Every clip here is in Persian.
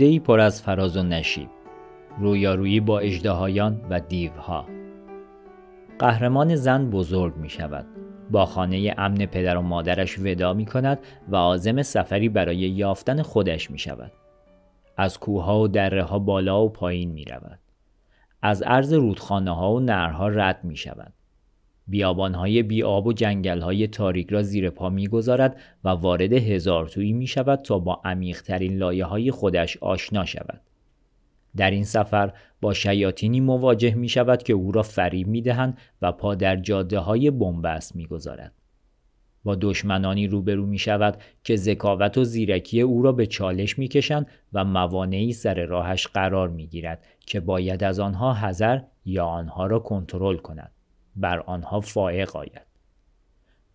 ای پر از فراز و نشیب رویارویی با اجدهایان و دیوها قهرمان زن بزرگ می شود با خانه امن پدر و مادرش ودا می کند و عازم سفری برای یافتن خودش می شود از ها و دره ها بالا و پایین می رود از عرض رودخانه ها و نرها رد می شود بیابانهای بیاب و جنگلهای تاریک را زیر پا میگذارد و وارد هزارتویی می شود تا با عمیقترین لایه های خودش آشنا شود. در این سفر با شیاطینی مواجه می شود که او را فریب می دهند و پا در جاده های بنبست می گذارد. با دشمنانی روبرو می شود که ذکاوت و زیرکی او را به چالش می کشند و موانعی سر راهش قرار می گیرد که باید از آنها حذر یا آنها را کنترل کند. بر آنها فائق آید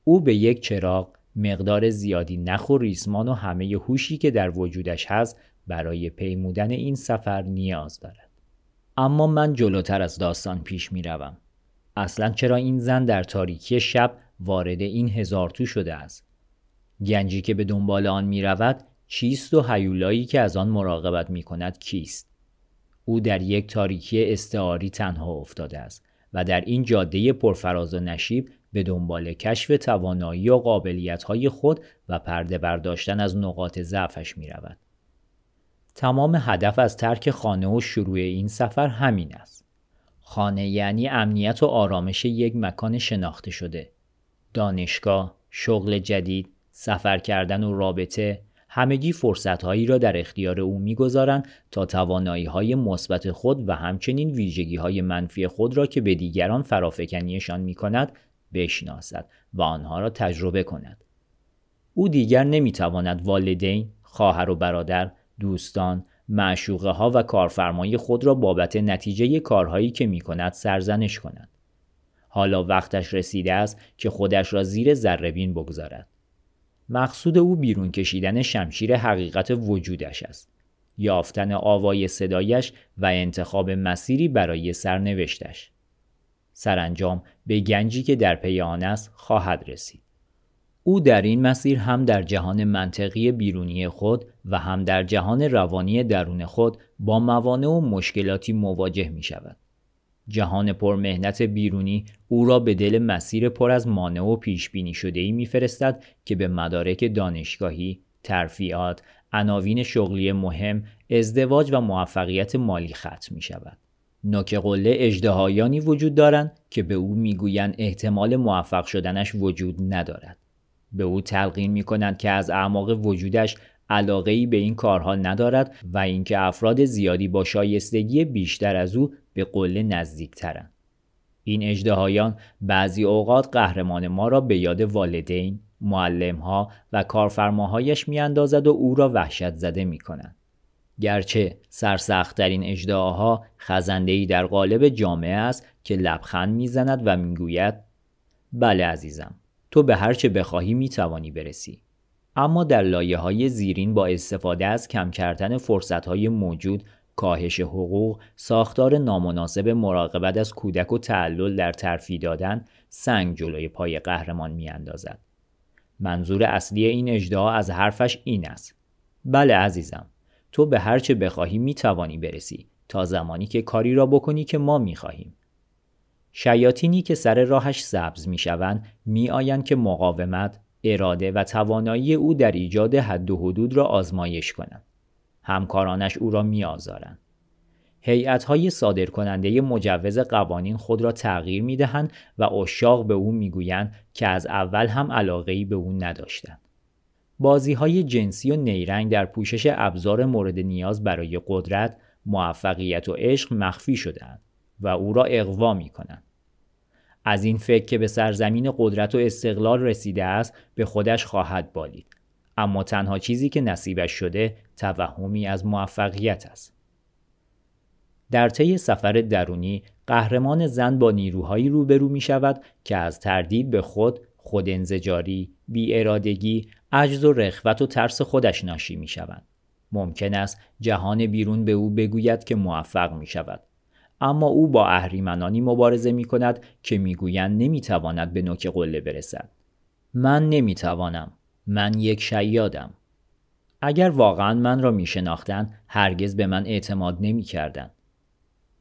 او به یک چراغ مقدار زیادی نخ و ریسمان و همه هوشی که در وجودش هست برای پیمودن این سفر نیاز دارد اما من جلوتر از داستان پیش می روم. اصلا چرا این زن در تاریکی شب وارد این هزارتو شده است گنجی که به دنبال آن می رود چیست و حیولایی که از آن مراقبت می کند کیست او در یک تاریکی استعاری تنها افتاده است و در این جاده پرفراز و نشیب به دنبال کشف توانایی و های خود و پرده برداشتن از نقاط ضعفش می رود. تمام هدف از ترک خانه و شروع این سفر همین است. خانه یعنی امنیت و آرامش یک مکان شناخته شده. دانشگاه، شغل جدید، سفر کردن و رابطه، همگی فرصتهایی را در اختیار او میگذارند تا توانایی های مثبت خود و همچنین ویژگی های منفی خود را که به دیگران فرافکنیشان می کند بشناسد و آنها را تجربه کند. او دیگر نمیتواند والدین، خواهر و برادر، دوستان، معشوقه ها و کارفرمای خود را بابت نتیجه کارهایی که می کند سرزنش کند. حالا وقتش رسیده است که خودش را زیر بین بگذارد. مقصود او بیرون کشیدن شمشیر حقیقت وجودش است یافتن آوای صدایش و انتخاب مسیری برای سرنوشتش سرانجام به گنجی که در پی آن است خواهد رسید او در این مسیر هم در جهان منطقی بیرونی خود و هم در جهان روانی درون خود با موانع و مشکلاتی مواجه می شود. جهان مهنت بیرونی او را به دل مسیر پر از مانع و پیش بینی شده ای میفرستد که به مدارک دانشگاهی، ترفیعات، عناوین شغلی مهم، ازدواج و موفقیت مالی ختم می شود. نوک قله اجدهایانی وجود دارند که به او میگویند احتمال موفق شدنش وجود ندارد. به او تلقین می کنند که از اعماق وجودش علاقه ای به این کارها ندارد و اینکه افراد زیادی با شایستگی بیشتر از او به قله نزدیکترند. این اجدهایان بعضی اوقات قهرمان ما را به یاد والدین، معلمها و کارفرماهایش میاندازد و او را وحشت زده می کنند. گرچه سرسختترین خزنده ای در قالب جامعه است که لبخند میزند و میگوید بله عزیزم تو به هرچه بخواهی توانی برسی اما در لایه های زیرین با استفاده از کم کردن فرصت های موجود کاهش حقوق، ساختار نامناسب مراقبت از کودک و تعلل در ترفی دادن سنگ جلوی پای قهرمان اندازد. منظور اصلی این اجدا از حرفش این است. بله عزیزم، تو به هر چه بخواهی می توانی برسی تا زمانی که کاری را بکنی که ما می خواهیم. شیاطینی که سر راهش سبز می شوند می آیند که مقاومت، اراده و توانایی او در ایجاد حد و حدود را آزمایش کنند. همکارانش او را میآزارند. هیئت‌های کننده مجوز قوانین خود را تغییر دهند و اشاق به او میگویند که از اول هم علاقه‌ای به او نداشتند. بازی های جنسی و نیرنگ در پوشش ابزار مورد نیاز برای قدرت، موفقیت و عشق مخفی شدهاند و او را اقوا می کنند. از این فکر که به سرزمین قدرت و استقلال رسیده است به خودش خواهد بالید اما تنها چیزی که نصیبش شده توهمی از موفقیت است در طی سفر درونی قهرمان زن با نیروهایی روبرو می شود که از تردید به خود خود انزجاری، بی ارادگی، عجز و رخوت و ترس خودش ناشی می شود. ممکن است جهان بیرون به او بگوید که موفق می شود اما او با اهریمنانی مبارزه می کند که میگویند نمیتواند به نوک قله برسد من نمیتوانم من یک شیادم اگر واقعا من را می هرگز به من اعتماد نمی کردن.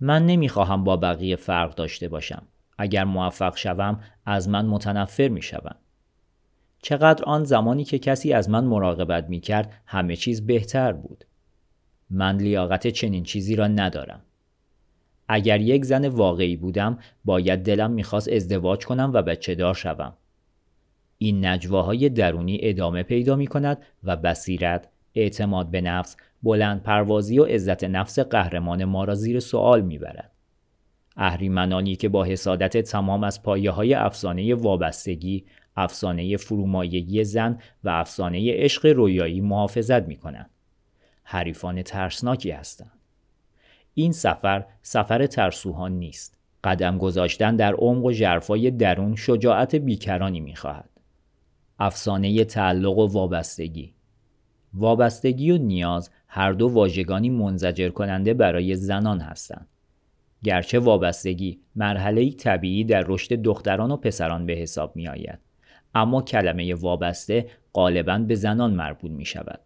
من نمیخواهم با بقیه فرق داشته باشم اگر موفق شوم از من متنفر می شوم. چقدر آن زمانی که کسی از من مراقبت می کرد همه چیز بهتر بود. من لیاقت چنین چیزی را ندارم. اگر یک زن واقعی بودم باید دلم میخواست ازدواج کنم و بچه دار شوم. این نجواهای درونی ادامه پیدا می کند و بصیرت، اعتماد به نفس، بلند پروازی و عزت نفس قهرمان ما را زیر سوال می برد. اهریمنانی که با حسادت تمام از پایه های افسانه وابستگی، افسانه فرومایگی زن و افسانه عشق رویایی محافظت می کنند. حریفان ترسناکی هستند. این سفر سفر ترسوها نیست. قدم گذاشتن در عمق و جرفای درون شجاعت بیکرانی میخواهد. افسانه تعلق و وابستگی وابستگی و نیاز هر دو واژگانی منزجر کننده برای زنان هستند. گرچه وابستگی مرحله طبیعی در رشد دختران و پسران به حساب می آید. اما کلمه وابسته غالبا به زنان مربوط می شود.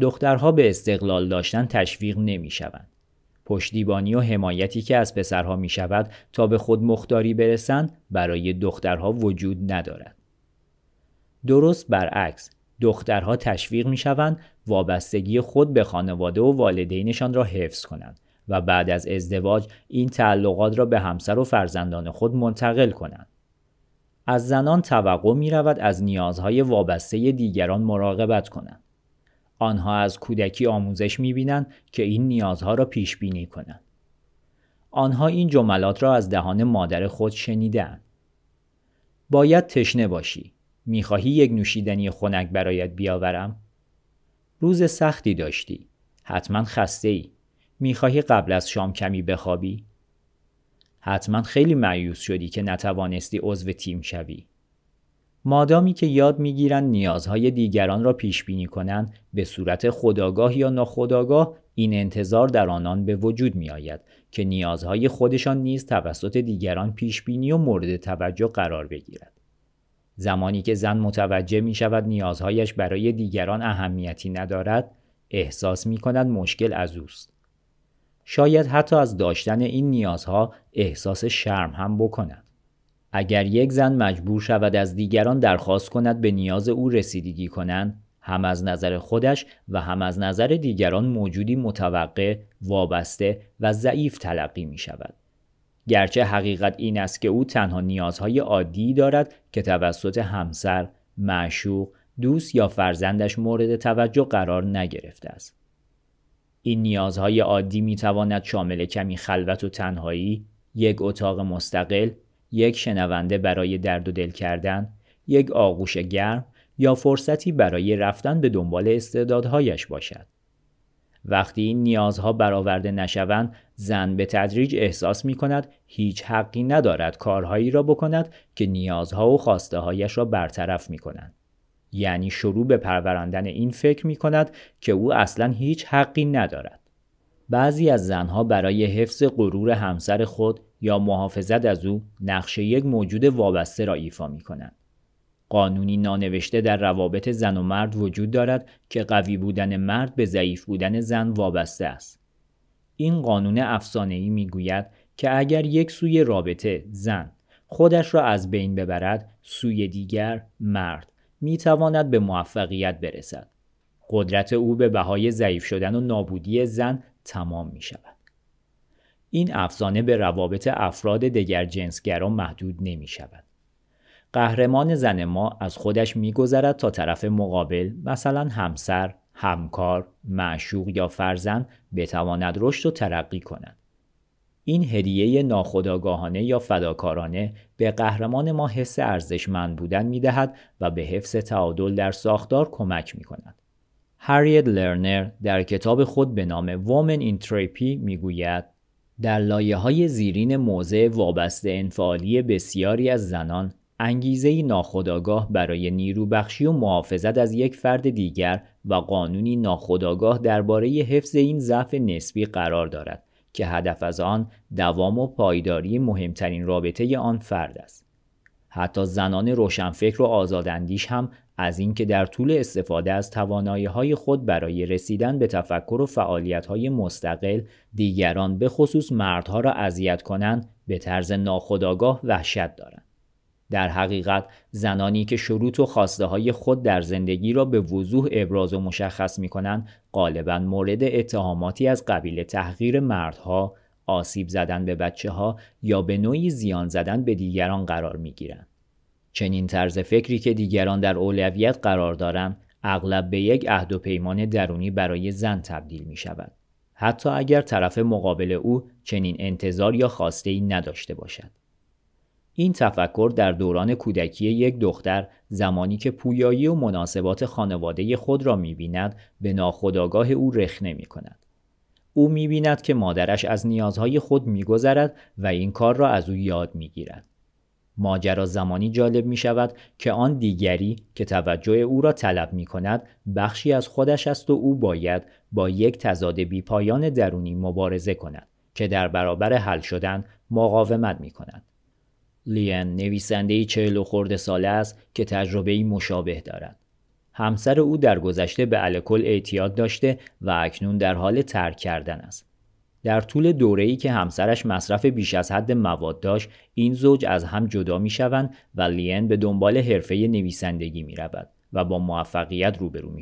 دخترها به استقلال داشتن تشویق نمی پشتیبانی و حمایتی که از پسرها می شود تا به خود مختاری برسند برای دخترها وجود ندارد. درست برعکس دخترها تشویق می شوند وابستگی خود به خانواده و والدینشان را حفظ کنند و بعد از ازدواج این تعلقات را به همسر و فرزندان خود منتقل کنند. از زنان توقع می رود از نیازهای وابسته دیگران مراقبت کنند. آنها از کودکی آموزش میبینند که این نیازها را پیش بینی کنند. آنها این جملات را از دهان مادر خود شنیدند. باید تشنه باشی. میخواهی یک نوشیدنی خنک برایت بیاورم؟ روز سختی داشتی. حتما خسته ای. میخواهی قبل از شام کمی بخوابی؟ حتما خیلی معیوس شدی که نتوانستی عضو تیم شوی. مادامی که یاد میگیرند نیازهای دیگران را پیش بینی کنند به صورت خداگاه یا ناخداگاه این انتظار در آنان به وجود می آید که نیازهای خودشان نیز توسط دیگران پیش بینی و مورد توجه قرار بگیرد زمانی که زن متوجه می شود نیازهایش برای دیگران اهمیتی ندارد احساس می کند مشکل از اوست شاید حتی از داشتن این نیازها احساس شرم هم بکند اگر یک زن مجبور شود از دیگران درخواست کند به نیاز او رسیدگی کنند هم از نظر خودش و هم از نظر دیگران موجودی متوقع، وابسته و ضعیف تلقی می شود. گرچه حقیقت این است که او تنها نیازهای عادی دارد که توسط همسر، معشوق، دوست یا فرزندش مورد توجه قرار نگرفته است. این نیازهای عادی می تواند شامل کمی خلوت و تنهایی، یک اتاق مستقل، یک شنونده برای درد و دل کردن، یک آغوش گرم یا فرصتی برای رفتن به دنبال استعدادهایش باشد. وقتی این نیازها برآورده نشوند زن به تدریج احساس می کند هیچ حقی ندارد کارهایی را بکند که نیازها و خواسته هایش را برطرف می کند. یعنی شروع به پروراندن این فکر می کند که او اصلا هیچ حقی ندارد. بعضی از زنها برای حفظ غرور همسر خود یا محافظت از او نقش یک موجود وابسته را ایفا می کنند. قانونی نانوشته در روابط زن و مرد وجود دارد که قوی بودن مرد به ضعیف بودن زن وابسته است. این قانون می گوید که اگر یک سوی رابطه زن خودش را از بین ببرد سوی دیگر مرد می تواند به موفقیت برسد. قدرت او به بهای ضعیف شدن و نابودی زن تمام می شود. این افزانه به روابط افراد دیگر جنسگران محدود نمی شود. قهرمان زن ما از خودش میگذرد تا طرف مقابل مثلا همسر، همکار، معشوق یا فرزند بتواند رشد و ترقی کند. این هدیه ناخداگاهانه یا فداکارانه به قهرمان ما حس ارزشمند بودن می دهد و به حفظ تعادل در ساختار کمک می کند. هریت لرنر در کتاب خود به نام Woman in Therapy می گوید در لایه های زیرین موضع وابسته انفعالی بسیاری از زنان انگیزه ناخودآگاه برای نیروبخشی و محافظت از یک فرد دیگر و قانونی ناخودآگاه درباره حفظ این ضعف نسبی قرار دارد که هدف از آن دوام و پایداری مهمترین رابطه آن فرد است. حتی زنان روشنفکر و آزاداندیش هم از اینکه در طول استفاده از توانایی های خود برای رسیدن به تفکر و فعالیت های مستقل دیگران به خصوص مردها را اذیت کنند به طرز ناخودآگاه وحشت دارند. در حقیقت زنانی که شروط و خواسته های خود در زندگی را به وضوح ابراز و مشخص می کنند غالبا مورد اتهاماتی از قبیل تحقیر مردها، آسیب زدن به بچه ها یا به نوعی زیان زدن به دیگران قرار می گیرند. چنین طرز فکری که دیگران در اولویت قرار دارند اغلب به یک عهد و پیمان درونی برای زن تبدیل می شود. حتی اگر طرف مقابل او چنین انتظار یا خواسته ای نداشته باشد. این تفکر در دوران کودکی یک دختر زمانی که پویایی و مناسبات خانواده خود را می بیند به ناخودآگاه او رخ نمی کند. او می بیند که مادرش از نیازهای خود می گذرد و این کار را از او یاد می گیرد. ماجرا زمانی جالب می شود که آن دیگری که توجه او را طلب می کند بخشی از خودش است و او باید با یک تضاد پایان درونی مبارزه کند که در برابر حل شدن مقاومت می کند. لین نویسنده چهل و خورده ساله است که تجربه مشابه دارد. همسر او در گذشته به الکل اعتیاد داشته و اکنون در حال ترک کردن است. در طول دوره‌ای که همسرش مصرف بیش از حد مواد داشت، این زوج از هم جدا می‌شوند و لین به دنبال حرفه نویسندگی می و با موفقیت روبرو می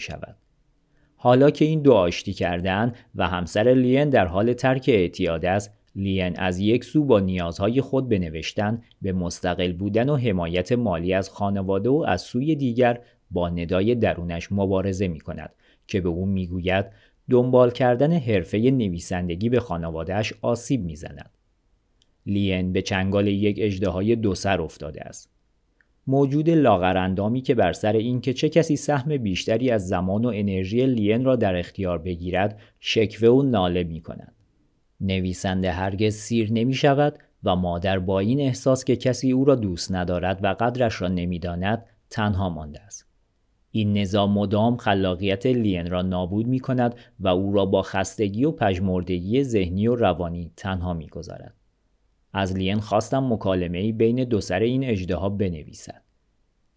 حالا که این دو آشتی کردن و همسر لین در حال ترک اعتیاد است، لین از یک سو با نیازهای خود به به مستقل بودن و حمایت مالی از خانواده و از سوی دیگر با ندای درونش مبارزه می کند که به او میگوید دنبال کردن حرفه نویسندگی به خانوادهش آسیب میزند. لین به چنگال یک اجدهای دو سر افتاده است. موجود لاغرندامی که بر سر اینکه چه کسی سهم بیشتری از زمان و انرژی لین را در اختیار بگیرد شکوه و ناله می کند. نویسنده هرگز سیر نمی شود و مادر با این احساس که کسی او را دوست ندارد و قدرش را نمیداند تنها مانده است. این نظام مدام خلاقیت لین را نابود می کند و او را با خستگی و پژمردگی ذهنی و روانی تنها می گذارد. از لین خواستم مکالمه ای بین دو سر این اجدها بنویسد.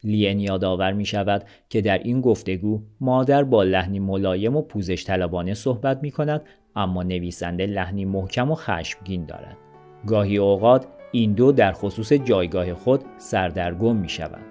لین یادآور می شود که در این گفتگو مادر با لحنی ملایم و پوزش طلبانه صحبت می کند اما نویسنده لحنی محکم و خشمگین دارد. گاهی اوقات این دو در خصوص جایگاه خود سردرگم می شود.